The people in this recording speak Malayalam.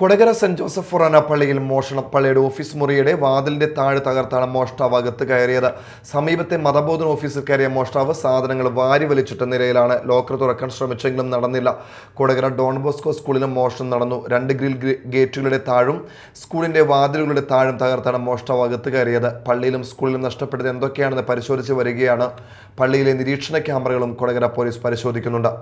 കൊടകര സെന്റ് ജോസഫ് ഫൊറാന പള്ളിയിൽ പള്ളിയുടെ ഓഫീസ് മുറിയുടെ വാതിലിന്റെ താഴെ തകർത്താണ് മോഷ്ടാവ് അകത്ത് കയറിയത് സമീപത്തെ മതബോധന ഓഫീസിൽ കയറിയ മോഷ്ടാവ് സാധനങ്ങൾ വാരി വലിച്ചിട്ട നിലയിലാണ് ലോക്കർ തുറക്കാൻ ശ്രമിച്ചെങ്കിലും നടന്നില്ല കൊടകര ഡോൺ ബോസ്കോ സ്കൂളിലും മോഷണം നടന്നു രണ്ട് ഗ്രിൽ ഗേറ്റുകളുടെ താഴും സ്കൂളിന്റെ വാതിലുകളുടെ താഴും തകർത്താണ് മോഷ്ടാവ് അകത്ത് കയറിയത് പള്ളിയിലും സ്കൂളിലും നഷ്ടപ്പെട്ടത് എന്തൊക്കെയാണെന്ന് പരിശോധിച്ച് വരികയാണ് പള്ളിയിലെ നിരീക്ഷണ ക്യാമറകളും കൊടകര പോലീസ് പരിശോധിക്കുന്നുണ്ട്